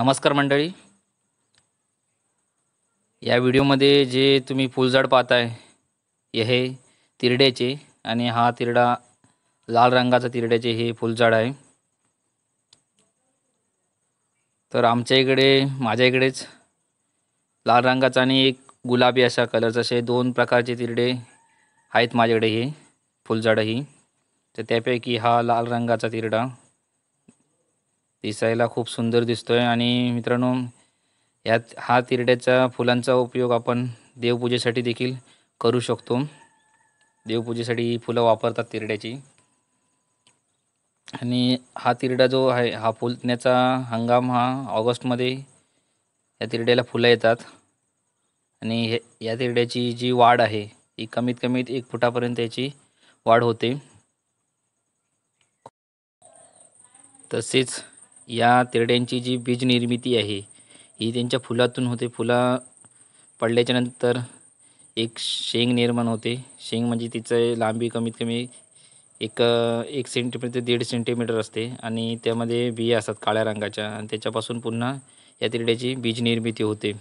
नमस्कार मंडळी या व्हिडिओमध्ये जे तुम्ही फुलझाड पाहताय हे तिरड्याचे आणि हा तिरडा लाल रंगाचा तिरड्याचे हे फुलझाड आहे तर आमच्या इकडे माझ्या इकडेच लाल रंगाचा आणि एक गुलाबी असा कलरचा असे दोन प्रकारचे तिरडे आहेत माझ्याकडे हे फुलझाडं ही तर त्यापैकी हा लाल रंगाचा तिरडा दिसायला खूप सुंदर दिसतो आहे आणि मित्रांनो यात हा तिरड्याच्या फुलांचा उपयोग आपण देवपूजेसाठी देखील करू शकतो देवपूजेसाठी ही फुलं वापरतात तिरड्याची आणि हा तिरडा जो आहे हा फुलण्याचा हंगाम हा ऑगस्टमध्ये या तिरड्याला फुलं येतात आणि हे या तिरड्याची जी वाढ आहे ही कमीत कमी एक फुटापर्यंत याची वाढ होते तसेच या तिरड्यांची जी बीज निर्मिती आहे ही त्यांच्या फुलातून होते फुला पडल्याच्यानंतर एक शेंग निर्माण होते शेंग म्हणजे तिचं लांबी कमीत कमी एक एक सेंटीमीटर ते दीड सेंटीमीटर असते आणि त्यामध्ये बिया असतात काळ्या रंगाच्या आणि त्याच्यापासून पुन्हा या तिरड्याची बीज निर्मिती होते